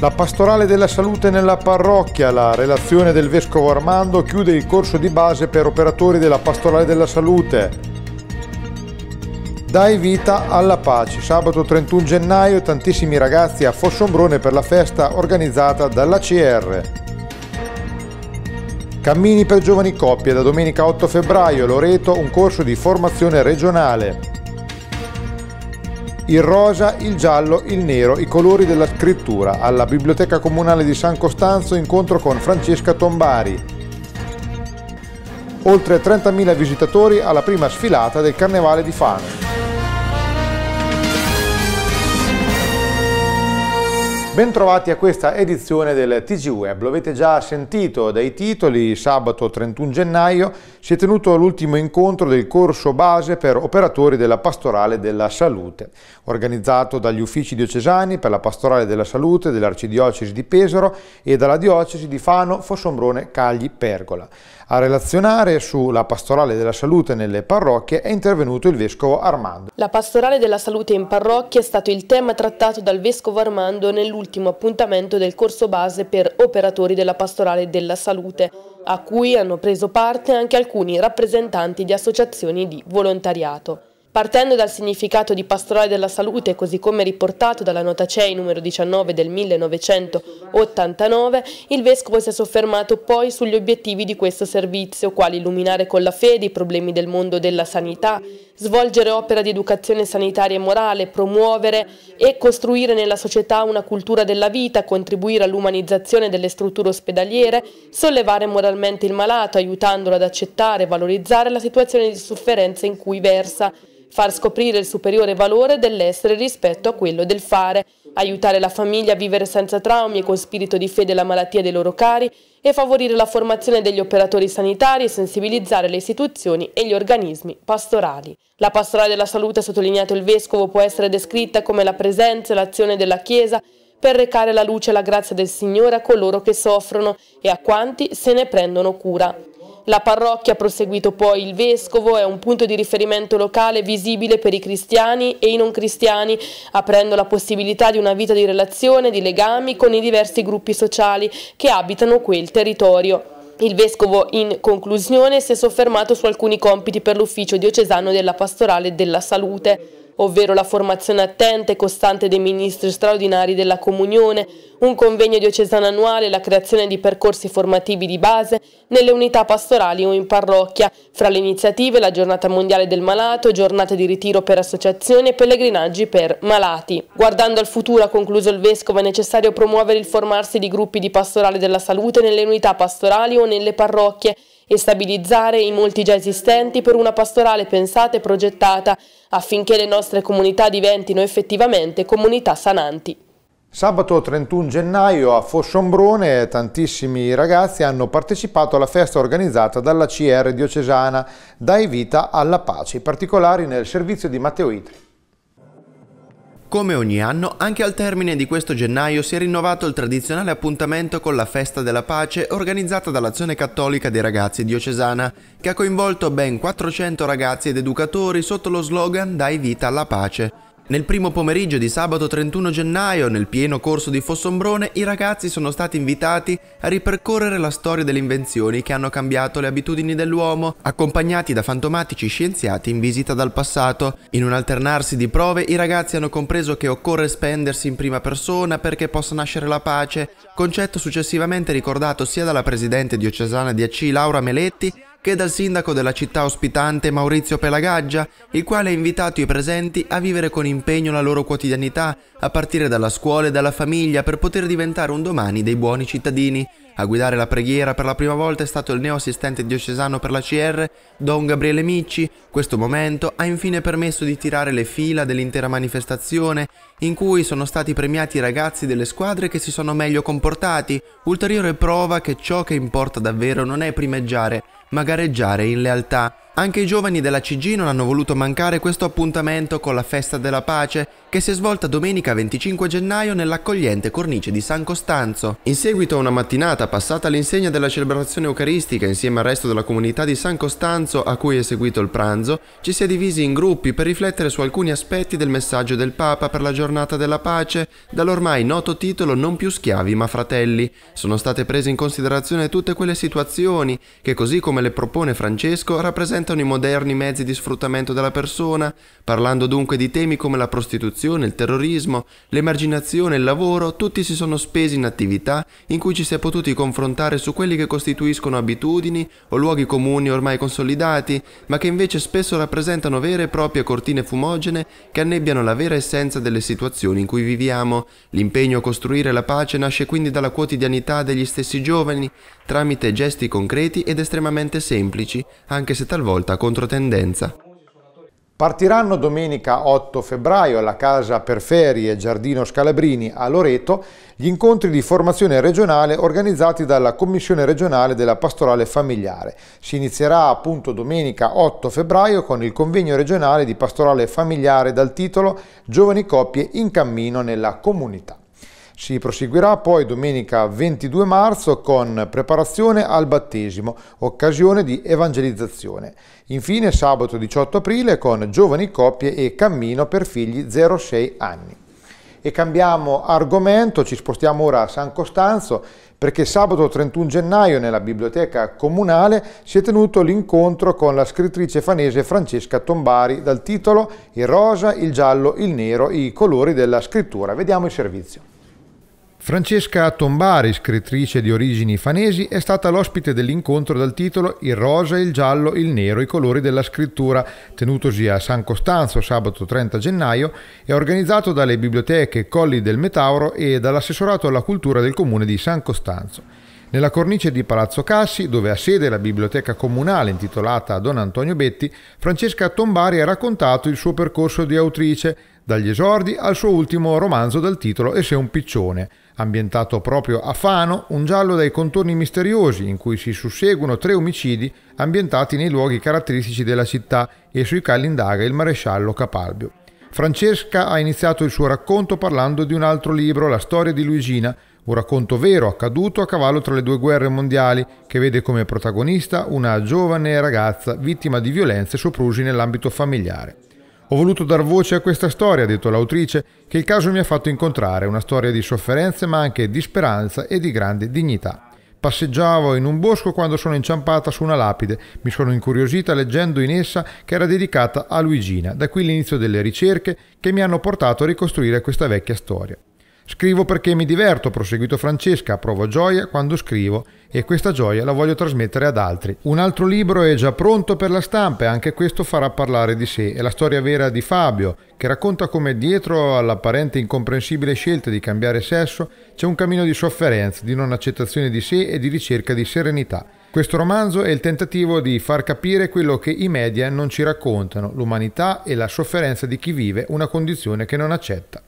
La pastorale della salute nella parrocchia, la relazione del vescovo Armando chiude il corso di base per operatori della pastorale della salute. Dai vita alla pace. Sabato 31 gennaio tantissimi ragazzi a Fossombrone per la festa organizzata dalla CR. Cammini per giovani coppie da domenica 8 febbraio, Loreto, un corso di formazione regionale. Il rosa, il giallo, il nero, i colori della scrittura. Alla Biblioteca Comunale di San Costanzo incontro con Francesca Tombari. Oltre 30.000 visitatori alla prima sfilata del Carnevale di Fano. Bentrovati a questa edizione del TG Web. Lo avete già sentito dai titoli, sabato 31 gennaio si è tenuto l'ultimo incontro del corso base per operatori della pastorale della salute, organizzato dagli uffici diocesani per la pastorale della salute dell'Arcidiocesi di Pesaro e dalla diocesi di Fano, Fossombrone, Cagli, Pergola. A relazionare sulla pastorale della salute nelle parrocchie è intervenuto il vescovo Armando. La pastorale della salute in parrocchia è stato il tema trattato dal vescovo Armando nell'ultimo l'ultimo appuntamento del corso base per operatori della pastorale della salute, a cui hanno preso parte anche alcuni rappresentanti di associazioni di volontariato. Partendo dal significato di pastorale della salute, così come riportato dalla nota CEI numero 19 del 1989, il Vescovo si è soffermato poi sugli obiettivi di questo servizio, quali illuminare con la fede i problemi del mondo della sanità, svolgere opera di educazione sanitaria e morale, promuovere e costruire nella società una cultura della vita, contribuire all'umanizzazione delle strutture ospedaliere, sollevare moralmente il malato, aiutandolo ad accettare e valorizzare la situazione di sofferenza in cui versa, far scoprire il superiore valore dell'essere rispetto a quello del fare, aiutare la famiglia a vivere senza traumi e con spirito di fede la malattia dei loro cari e favorire la formazione degli operatori sanitari e sensibilizzare le istituzioni e gli organismi pastorali. La pastorale della salute, ha sottolineato il Vescovo, può essere descritta come la presenza e l'azione della Chiesa per recare la luce e la grazia del Signore a coloro che soffrono e a quanti se ne prendono cura. La parrocchia, ha proseguito poi il Vescovo, è un punto di riferimento locale visibile per i cristiani e i non cristiani, aprendo la possibilità di una vita di relazione, di legami con i diversi gruppi sociali che abitano quel territorio. Il Vescovo in conclusione si è soffermato su alcuni compiti per l'Ufficio diocesano della Pastorale della Salute ovvero la formazione attenta e costante dei ministri straordinari della Comunione, un convegno diocesano annuale, la creazione di percorsi formativi di base nelle unità pastorali o in parrocchia. Fra le iniziative la giornata mondiale del malato, giornate di ritiro per associazioni e pellegrinaggi per malati. Guardando al futuro, ha concluso il Vescovo, è necessario promuovere il formarsi di gruppi di pastorale della salute nelle unità pastorali o nelle parrocchie e stabilizzare i molti già esistenti per una pastorale pensata e progettata affinché le nostre comunità diventino effettivamente comunità sananti. Sabato 31 gennaio a Fossombrone tantissimi ragazzi hanno partecipato alla festa organizzata dalla CR diocesana Dai vita alla pace, i particolari nel servizio di Matteo Itri. Come ogni anno, anche al termine di questo gennaio si è rinnovato il tradizionale appuntamento con la Festa della Pace organizzata dall'Azione Cattolica dei Ragazzi diocesana, che ha coinvolto ben 400 ragazzi ed educatori sotto lo slogan Dai vita alla pace nel primo pomeriggio di sabato 31 gennaio, nel pieno corso di Fossombrone, i ragazzi sono stati invitati a ripercorrere la storia delle invenzioni che hanno cambiato le abitudini dell'uomo, accompagnati da fantomatici scienziati in visita dal passato. In un alternarsi di prove, i ragazzi hanno compreso che occorre spendersi in prima persona perché possa nascere la pace, concetto successivamente ricordato sia dalla presidente diocesana di AC Laura Meletti che dal sindaco della città ospitante Maurizio Pelagaggia, il quale ha invitato i presenti a vivere con impegno la loro quotidianità, a partire dalla scuola e dalla famiglia per poter diventare un domani dei buoni cittadini, a guidare la preghiera per la prima volta è stato il neo assistente diocesano per la CR, Don Gabriele Micci. Questo momento ha infine permesso di tirare le fila dell'intera manifestazione, in cui sono stati premiati i ragazzi delle squadre che si sono meglio comportati, ulteriore prova che ciò che importa davvero non è primeggiare, ma gareggiare in lealtà. Anche i giovani della CG non hanno voluto mancare questo appuntamento con la Festa della Pace, che si è svolta domenica 25 gennaio nell'accogliente cornice di San Costanzo. In seguito a una mattinata passata all'insegna della celebrazione eucaristica insieme al resto della comunità di San Costanzo a cui è seguito il pranzo, ci si è divisi in gruppi per riflettere su alcuni aspetti del messaggio del Papa per la giornata della pace, dall'ormai noto titolo Non più schiavi ma fratelli. Sono state prese in considerazione tutte quelle situazioni che, così come le propone Francesco, rappresentano diventano i moderni mezzi di sfruttamento della persona, parlando dunque di temi come la prostituzione, il terrorismo, l'emarginazione, il lavoro, tutti si sono spesi in attività in cui ci si è potuti confrontare su quelli che costituiscono abitudini o luoghi comuni ormai consolidati, ma che invece spesso rappresentano vere e proprie cortine fumogene che annebbiano la vera essenza delle situazioni in cui viviamo. L'impegno a costruire la pace nasce quindi dalla quotidianità degli stessi giovani, tramite gesti concreti ed estremamente semplici, anche se talvolta volta controtendenza. Partiranno domenica 8 febbraio alla Casa per Ferie Giardino Scalabrini a Loreto gli incontri di formazione regionale organizzati dalla Commissione regionale della Pastorale Familiare. Si inizierà appunto domenica 8 febbraio con il convegno regionale di Pastorale Familiare dal titolo Giovani coppie in cammino nella comunità. Si proseguirà poi domenica 22 marzo con preparazione al battesimo, occasione di evangelizzazione. Infine sabato 18 aprile con giovani coppie e cammino per figli 0-6 anni. E cambiamo argomento, ci spostiamo ora a San Costanzo perché sabato 31 gennaio nella biblioteca comunale si è tenuto l'incontro con la scrittrice fanese Francesca Tombari dal titolo Il rosa, il giallo, il nero, i colori della scrittura. Vediamo il servizio. Francesca Tombari, scrittrice di origini fanesi, è stata l'ospite dell'incontro dal titolo Il rosa, il giallo, il nero, i colori della scrittura, tenutosi a San Costanzo sabato 30 gennaio e organizzato dalle biblioteche Colli del Metauro e dall'assessorato alla cultura del comune di San Costanzo. Nella cornice di Palazzo Cassi, dove ha sede la biblioteca comunale intitolata a Don Antonio Betti, Francesca Tombari ha raccontato il suo percorso di autrice, dagli esordi al suo ultimo romanzo dal titolo E se un piccione, ambientato proprio a Fano, un giallo dai contorni misteriosi in cui si susseguono tre omicidi ambientati nei luoghi caratteristici della città e sui quali indaga il maresciallo Capalbio. Francesca ha iniziato il suo racconto parlando di un altro libro, La storia di Luigina, un racconto vero accaduto a cavallo tra le due guerre mondiali, che vede come protagonista una giovane ragazza vittima di violenze e soprusi nell'ambito familiare. Ho voluto dar voce a questa storia, ha detto l'autrice, che il caso mi ha fatto incontrare, una storia di sofferenze ma anche di speranza e di grande dignità. Passeggiavo in un bosco quando sono inciampata su una lapide. Mi sono incuriosita leggendo in essa che era dedicata a Luigina. Da qui l'inizio delle ricerche che mi hanno portato a ricostruire questa vecchia storia. Scrivo perché mi diverto, ha proseguito Francesca, provo gioia quando scrivo e questa gioia la voglio trasmettere ad altri. Un altro libro è già pronto per la stampa e anche questo farà parlare di sé. È la storia vera di Fabio, che racconta come dietro all'apparente incomprensibile scelta di cambiare sesso c'è un cammino di sofferenza, di non accettazione di sé e di ricerca di serenità. Questo romanzo è il tentativo di far capire quello che i media non ci raccontano, l'umanità e la sofferenza di chi vive una condizione che non accetta.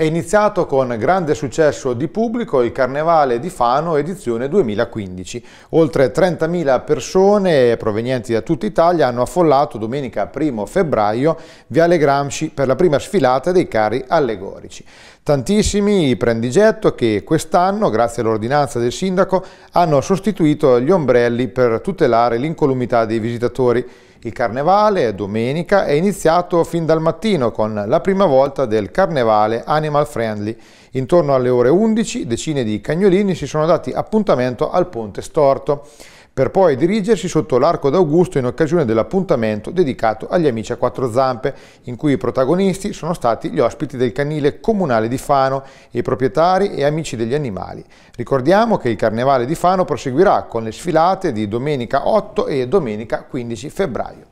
È iniziato con grande successo di pubblico il Carnevale di Fano edizione 2015. Oltre 30.000 persone provenienti da tutta Italia hanno affollato domenica 1 febbraio Viale Gramsci per la prima sfilata dei carri allegorici. Tantissimi i prendigetto che quest'anno, grazie all'ordinanza del sindaco, hanno sostituito gli ombrelli per tutelare l'incolumità dei visitatori. Il carnevale, domenica, è iniziato fin dal mattino con la prima volta del carnevale Animal Friendly. Intorno alle ore 11 decine di cagnolini si sono dati appuntamento al ponte storto per poi dirigersi sotto l'arco d'Augusto in occasione dell'appuntamento dedicato agli amici a quattro zampe, in cui i protagonisti sono stati gli ospiti del canile comunale di Fano, i proprietari e amici degli animali. Ricordiamo che il Carnevale di Fano proseguirà con le sfilate di domenica 8 e domenica 15 febbraio.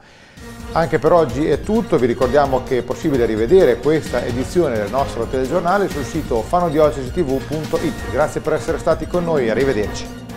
Anche per oggi è tutto, vi ricordiamo che è possibile rivedere questa edizione del nostro telegiornale sul sito fanodiocesitv.it. Grazie per essere stati con noi, arrivederci.